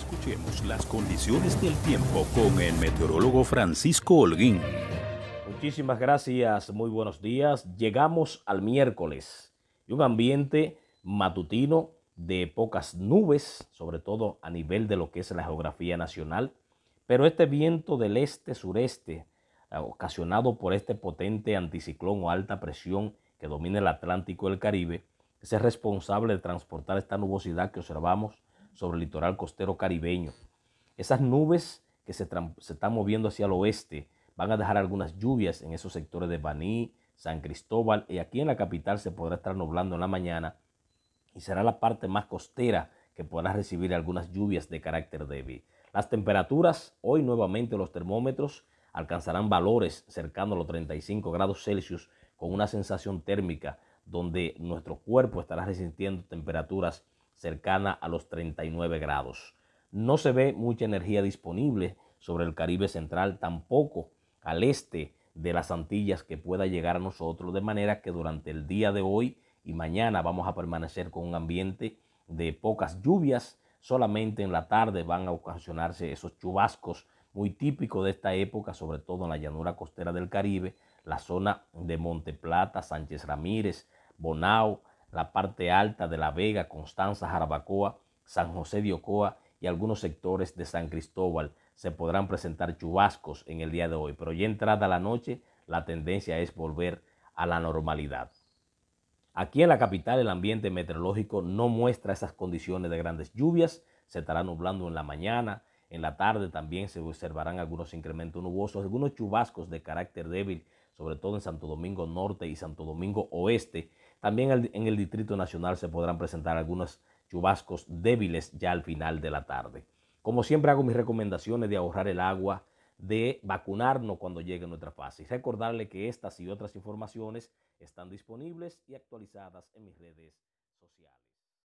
Escuchemos las condiciones del tiempo con el meteorólogo Francisco Holguín. Muchísimas gracias, muy buenos días. Llegamos al miércoles y un ambiente matutino de pocas nubes, sobre todo a nivel de lo que es la geografía nacional, pero este viento del este-sureste, eh, ocasionado por este potente anticiclón o alta presión que domina el Atlántico y el Caribe, es responsable de transportar esta nubosidad que observamos sobre el litoral costero caribeño. Esas nubes que se, están moviendo hacia el oeste van a dejar algunas lluvias en esos sectores de Baní, San Cristóbal y aquí en la capital se podrá estar nublando en la mañana y será la parte más costera que podrá recibir algunas lluvias de carácter débil. Las temperaturas, hoy nuevamente los termómetros alcanzarán valores cercanos a los 35 grados Celsius con una sensación térmica donde nuestro cuerpo estará resistiendo temperaturas cercana a los 39 grados. No se ve mucha energía disponible sobre el Caribe central, tampoco al este de las Antillas que pueda llegar a nosotros, de manera que durante el día de hoy y mañana vamos a permanecer con un ambiente de pocas lluvias, solamente en la tarde van a ocasionarse esos chubascos muy típicos de esta época, sobre todo en la llanura costera del Caribe, la zona de Monte Plata, Sánchez Ramírez, Bonao, la parte alta de La Vega, Constanza, Jarabacoa, San José de Ocoa y algunos sectores de San Cristóbal. Se podrán presentar chubascos en el día de hoy, pero ya entrada la noche, la tendencia es volver a la normalidad. Aquí en la capital el ambiente meteorológico no muestra esas condiciones de grandes lluvias, se estará nublando en la mañana, en la tarde también se observarán algunos incrementos nubosos, algunos chubascos de carácter débil sobre todo en Santo Domingo Norte y Santo Domingo Oeste. También en el Distrito Nacional se podrán presentar algunos chubascos débiles ya al final de la tarde. Como siempre hago mis recomendaciones de ahorrar el agua, de vacunarnos cuando llegue nuestra fase. Y recordarle que estas y otras informaciones están disponibles y actualizadas en mis redes sociales.